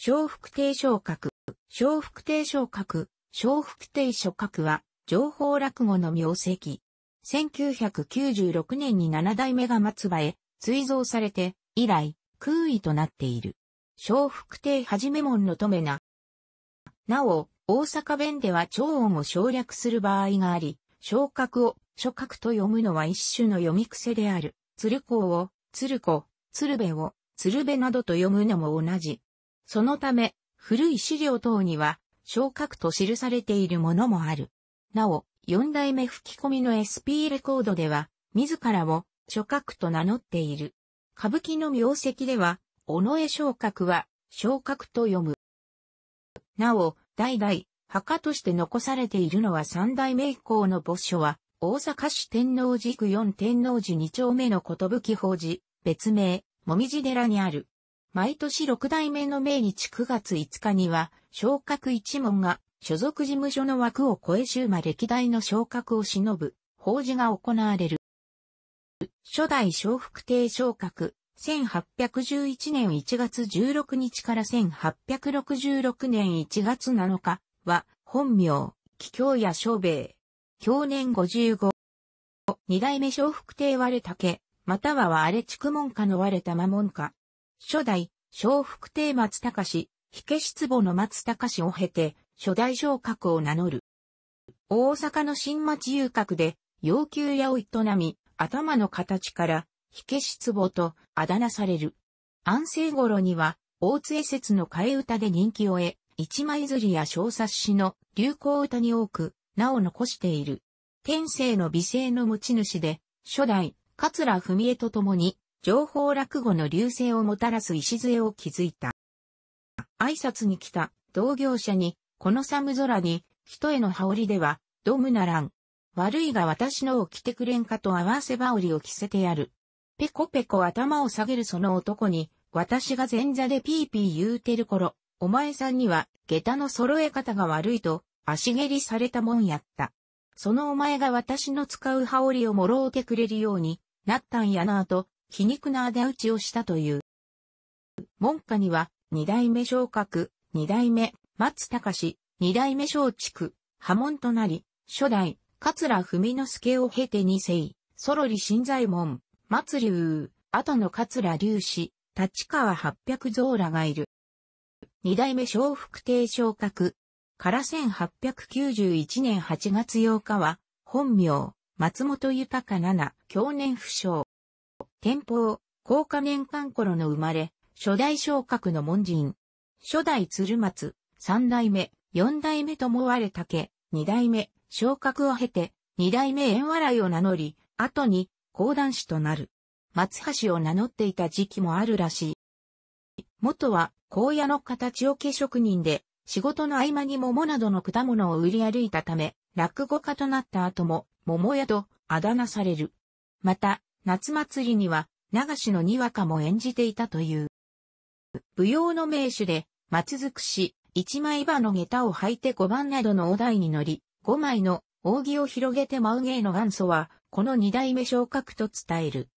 小腹低昇格、小腹低昇格、小腹低昇格は、情報落語の名跡。1996年に七代目が松葉へ、追贈されて、以来、空位となっている。小腹低はじめ門の止めな。なお、大阪弁では長音を省略する場合があり、昇格を、諸格と読むのは一種の読み癖である。鶴光を、鶴子、鶴瓶を、鶴瓶などと読むのも同じ。そのため、古い資料等には、昇格と記されているものもある。なお、四代目吹き込みの SP レコードでは、自らを、諸格と名乗っている。歌舞伎の名跡では、尾上昇格は、昇格と読む。なお、代々、墓として残されているのは三代目以降の墓所は、大阪市天王寺区四天王寺二丁目のことぶき法寺、別名、もみじ寺にある。毎年六代目の命日9月5日には、昇格一門が所属事務所の枠を超え終魔歴代の昇格を忍ぶ、法事が行われる。初代小福亭昇格、1811年1月16日から1866年1月7日は、本名、貴京や小兵衛。年55。二代目小福亭割れ竹、または割れ地区門下の割れた魔門下。初代、小福亭松隆、火消し壺の松隆を経て、初代昇格を名乗る。大阪の新町遊郭で、要求屋を営み、頭の形から、火消し壺とあだ名される。安政頃には、大津江説の替え歌で人気を得、一枚ずりや小冊子の流行歌に多く、名を残している。天性の美声の持ち主で、初代、桂文江と共に、情報落語の流星をもたらす礎を築いた。挨拶に来た同業者に、この寒空に、人への羽織では、ドムならん。悪いが私のを着てくれんかと合わせ羽織を着せてやる。ペコペコ頭を下げるその男に、私が前座でピーピー言うてる頃、お前さんには、下駄の揃え方が悪いと、足蹴りされたもんやった。そのお前が私の使う羽織をもろうてくれるようになったんやなぁと、皮肉な仇討ちをしたという。門下には、二代目昇格、二代目、松隆、二代目松竹、波紋となり、初代、桂文之助を経て二世、ソロリ新左衛門、松龍、後の桂流氏、立川八百蔵らがいる。二代目昇福亭昇格。から1891年8月8日は、本名、松本豊七、去年不詳。天保、高架年間頃の生まれ、初代昇格の門人。初代鶴松、三代目、四代目ともわれたけ、二代目、昇格を経て、二代目縁笑いを名乗り、後に、講談師となる。松橋を名乗っていた時期もあるらしい。元は、荒野の形を化職人で、仕事の合間に桃などの果物を売り歩いたため、落語家となった後も、桃屋とあだ名される。また、夏祭りには、流しのにわかも演じていたという。舞踊の名手で、松尽くし、一枚刃の下駄を履いて5番などのお題に乗り、5枚の扇を広げて舞う芸の元祖は、この二代目昇格と伝える。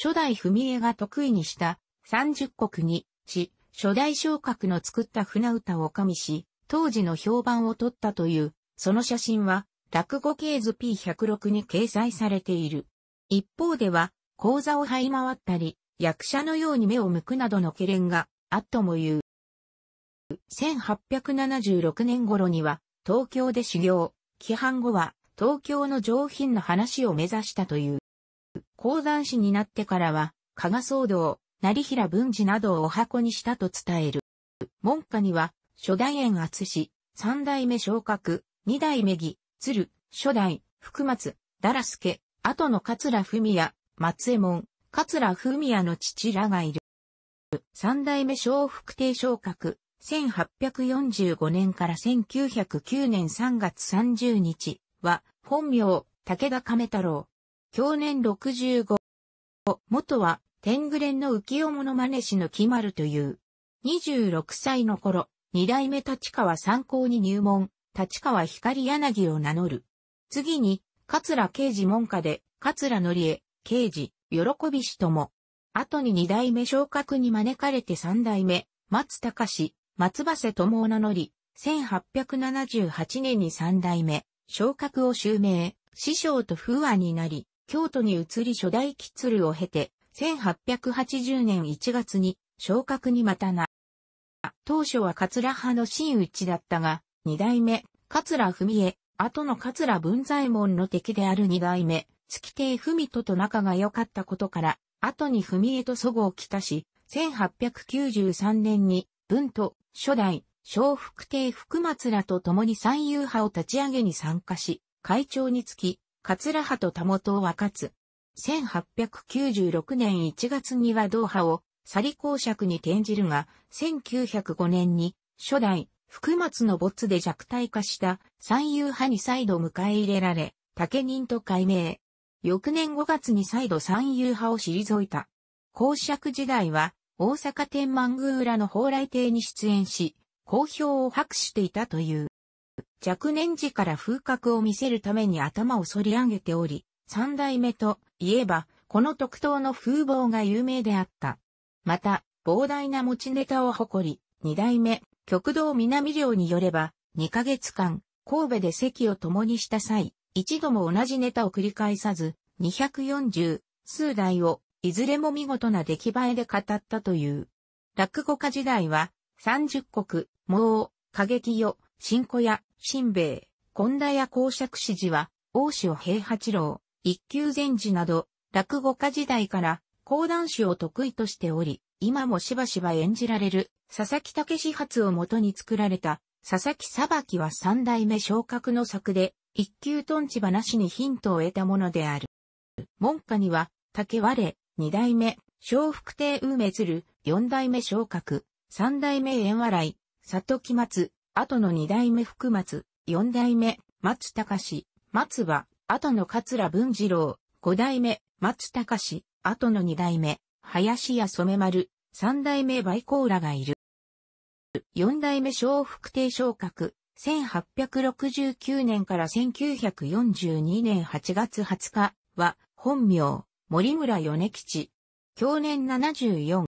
初代文枝が得意にした三十国にし、初代昇格の作った船歌を加味し、当時の評判を取ったという、その写真は、落語系図 P106 に掲載されている。一方では、講座を這い回ったり、役者のように目を向くなどの懸念があっとも言う。1876年頃には東京で修行、規範後は東京の上品な話を目指したという。講談師になってからは、加賀騒動、成平文治などをお箱にしたと伝える。門下には、初代円厚氏、三代目昇格、二代目義、鶴、初代、福松、だらすけ、後の桂文也、松江門、桂文也の父らがいる。三代目小福亭昇格、1845年から1909年3月30日は、本名、武田亀太郎。去年65。元は、天狗連の浮世物真似師の木丸という。26歳の頃、二代目立川参考に入門、立川光柳を名乗る。次に、桂刑事門下で、桂則江、刑事、喜びしとも。後に二代目昇格に招かれて三代目、松隆、松葉と友名乗り、1878年に三代目、昇格を襲名、師匠と不和になり、京都に移り初代キツルを経て、1880年1月に昇格にまたな。当初は桂派の真打ちだったが、二代目、桂文江、後の桂文左衛門の敵である二代目、月亭文人と仲が良かったことから、後に文江と祖母を来たし、1893年に文と初代、小福亭福松らと共に三遊派を立ち上げに参加し、会長につき、桂派と田元を分かつ。1896年1月には同派を、サリ公爵に転じるが、1905年に、初代、福松の没で弱体化した三遊派に再度迎え入れられ、竹人と改名。翌年5月に再度三遊派を退いた。公爵時代は、大阪天満宮裏の蓬莱亭に出演し、好評を博していたという。若年時から風格を見せるために頭を反り上げており、三代目といえば、この特等の風貌が有名であった。また、膨大な持ちネタを誇り、二代目、極道南寮によれば、二ヶ月間、神戸で席を共にした際、一度も同じネタを繰り返さず、240数台を、いずれも見事な出来栄えで語ったという。落語家時代は、三十国、毛、過激よ、新小屋、新兵衛、近田屋公爵士時は、大塩平八郎、一級禅師など、落語家時代から、講談師を得意としており、今もしばしば演じられる、佐々木武始発をもとに作られた、佐々木裁きは三代目昇格の作で、一級トンチ話にヒントを得たものである。門下には、竹割れ、二代目、小福亭梅鶴、四代目昇格、三代目縁笑い、里木松、後の二代目福松、四代目、松隆、松葉、後の桂文次郎、五代目、松隆、後の二代目、林家染丸、三代目梅高らがいる。四代目小福亭昇格、1869年から1942年8月20日は、本名、森村米吉。去年74。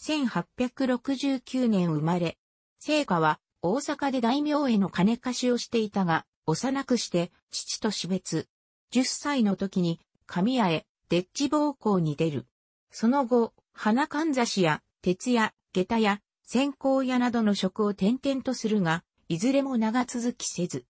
1869年生まれ。聖火は、大阪で大名への金貸しをしていたが、幼くして、父と死別。10歳の時に、神谷へ、デッチ暴行に出る。その後、花かんざしや、鉄や、下駄や、線香屋などの職を転々とするが、いずれも長続きせず、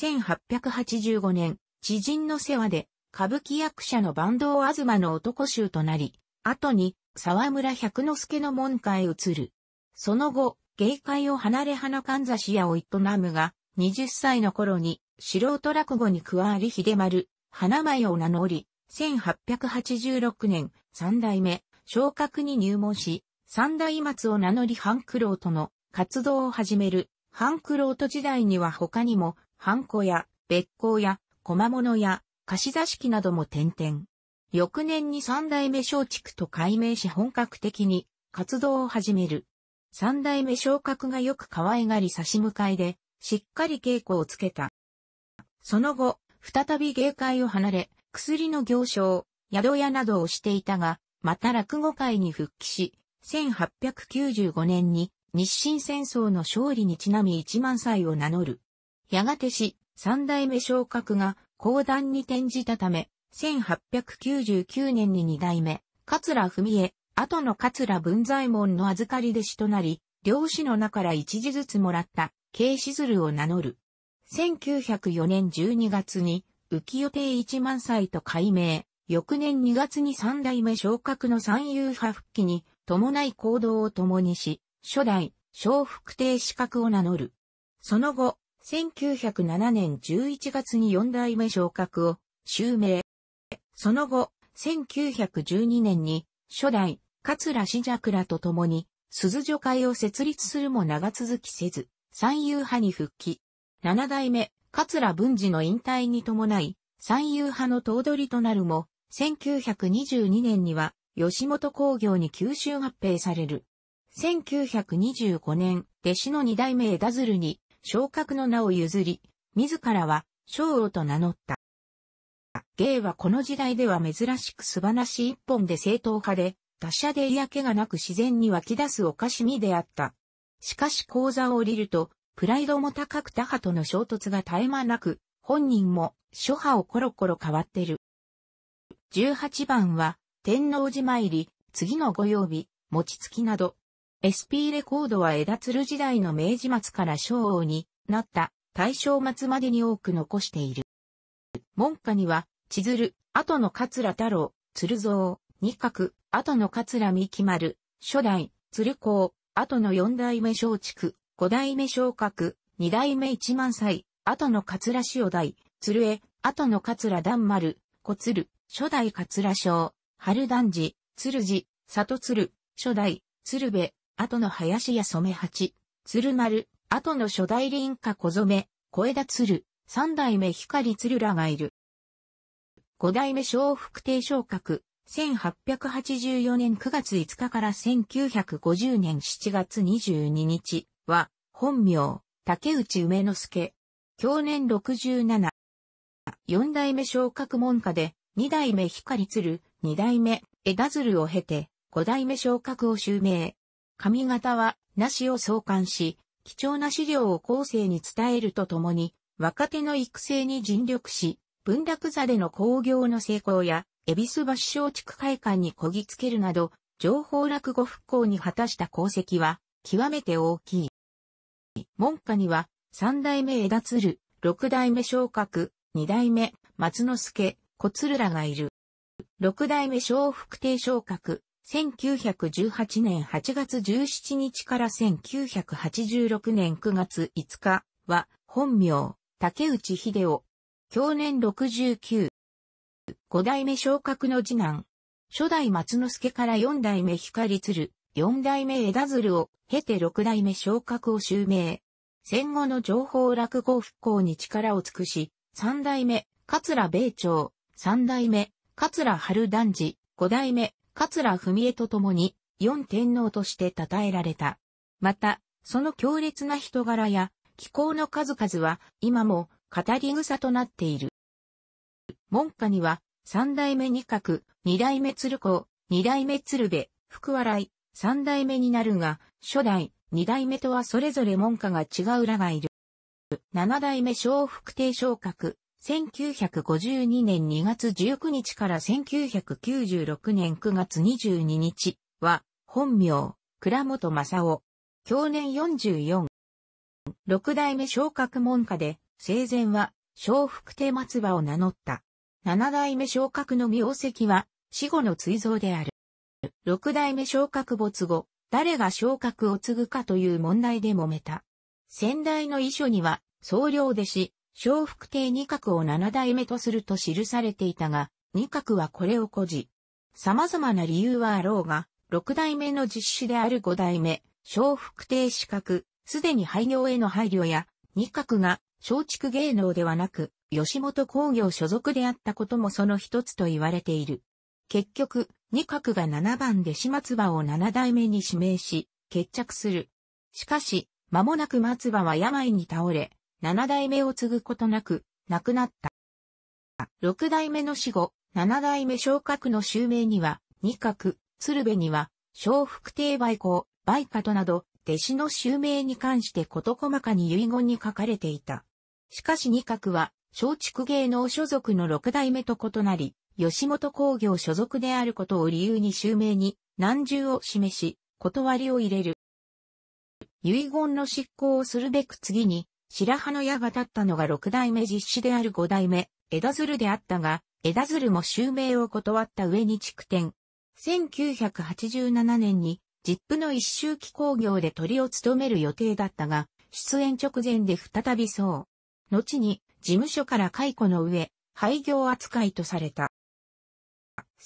1885年、知人の世話で、歌舞伎役者の坂東東の男衆となり、後に沢村百之助の門下へ移る。その後、芸界を離れ花かんざし屋を営むが、20歳の頃に素人落語に加わり秀丸、花舞を名乗り、1886年三代目、昇格に入門し、三代松を名乗り半九郎との活動を始めるハンクロート時代には他にも、ハンコや、別行や、駒物や、貸し座敷なども点々。翌年に三代目松竹と改名し本格的に活動を始める。三代目昇格がよく可愛がり差し向かいで、しっかり稽古をつけた。その後、再び芸会を離れ、薬の行商、宿屋などをしていたが、また落語界に復帰し、1895年に日清戦争の勝利にちなみ一万歳を名乗る。やがてし、三代目昇格が講談に転じたため、1899年に二代目、桂文江、後の桂文左衛門の預かり弟子となり、両子の名から一字ずつもらった、慶子鶴を名乗る。1904年12月に、浮世亭一万歳と改名、翌年2月に三代目昇格の三遊派復帰に、伴い行動を共にし、初代、小福亭資格を名乗る。その後、1907年11月に四代目昇格を襲名。その後、1912年に初代、桂志尺らと共に、鈴女会を設立するも長続きせず、三遊派に復帰。七代目、桂文治の引退に伴い、三遊派の頭取となるも、1922年には、吉本工業に吸収合併される。1925年、弟子の二代目枝鶴に、昇格の名を譲り、自らは、章王と名乗った。芸はこの時代では珍しく素晴らしい一本で正当派で、他者で嫌気がなく自然に湧き出すおかしみであった。しかし講座を降りると、プライドも高く他派との衝突が絶え間なく、本人も諸派をコロコロ変わってる。18番は、天皇寺参り、次の御曜日、餅つきなど、SP レコードは枝鶴時代の明治末から昭王になった大正末までに多く残している。門下には、千鶴、後の桂太郎、鶴蔵、二角、後の桂三木丸、初代、鶴光、後の四代目松竹、五代目昇格、二代目一万歳、後の桂塩代、鶴江、後の桂段丸、小鶴、初代桂章、春団寺、鶴寺、里鶴、初代、鶴瓶、後の林家染八、鶴丸、後の初代林家小染、小枝鶴、三代目光鶴らがいる。五代目小福亭昇格、1884年9月5日から1950年7月22日は、本名、竹内梅之助。去年67。四代目昇格門下で、二代目光鶴、二代目枝鶴を経て、五代目昇格を襲名。上方は、なしを創刊し、貴重な資料を後世に伝えるとともに、若手の育成に尽力し、文楽座での興行の成功や、恵比寿橋小地区会館にこぎつけるなど、情報落語復興に果たした功績は、極めて大きい。門下には、三代目枝鶴、六代目昇格、二代目松之助、小鶴らがいる。六代目昇福亭昇格、1918年8月17日から1986年9月5日は、本名、竹内秀夫。去年69。五代目昇格の次男。初代松之助から四代目光鶴、四代目枝鶴を経て六代目昇格を襲名。戦後の情報落語復興に力を尽くし、三代目、桂米朝、三代目、桂春男治、五代目、桂文江と共に、四天皇として称えられた。また、その強烈な人柄や、気候の数々は、今も、語り草となっている。門下には、三代目二角、二代目鶴子、二代目鶴部、福笑い、三代目になるが、初代、二代目とはそれぞれ門下が違うらがいる。七代目小福亭昇格、1952年2月19日から1996年9月22日は、本名、倉本正夫。去年44。六代目昇格門下で、生前は、小福手松葉を名乗った。七代目昇格の名跡は、死後の追蔵である。六代目昇格没後、誰が昇格を継ぐかという問題で揉めた。先代の遺書には、総領弟子、小福亭二角を七代目とすると記されていたが、二角はこれを誇示。様々な理由はあろうが、六代目の実施である五代目、小福亭四角、すでに廃業への配慮や、二角が松竹芸能ではなく、吉本工業所属であったこともその一つと言われている。結局、二角が七番で始末場を七代目に指名し、決着する。しかし、間もなく松葉は病に倒れ、七代目を継ぐことなく、亡くなった。六代目の死後、七代目昇格の襲名には、二角、鶴瓶には、小福亭梅公、梅となど、弟子の襲名に関して事細かに遺言に書かれていた。しかし二角は、松竹芸能所属の六代目と異なり、吉本工業所属であることを理由に襲名に、難重を示し、断りを入れる。遺言の執行をするべく次に、白羽の矢が立ったのが六代目実施である五代目、枝鶴であったが、枝鶴も襲名を断った上に築点。1987年に、ジップの一周期工業で鳥を務める予定だったが、出演直前で再びそう。後に、事務所から解雇の上、廃業扱いとされた。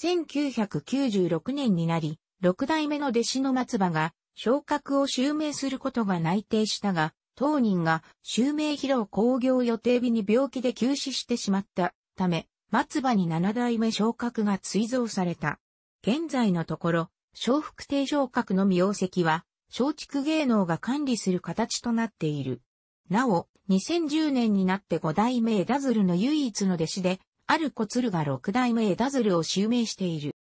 1996年になり、六代目の弟子の松葉が、昇格を襲名することが内定したが、当人が襲名披露興行予定日に病気で休止してしまったため、松葉に七代目昇格が追贈された。現在のところ、小福亭昇格の名跡は、松竹芸能が管理する形となっている。なお、2010年になって五代目ズ鶴の唯一の弟子で、ある小鶴が六代目ズ鶴を襲名している。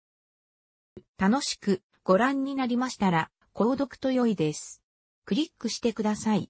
楽しくご覧になりましたら、購読と良いです。クリックしてください。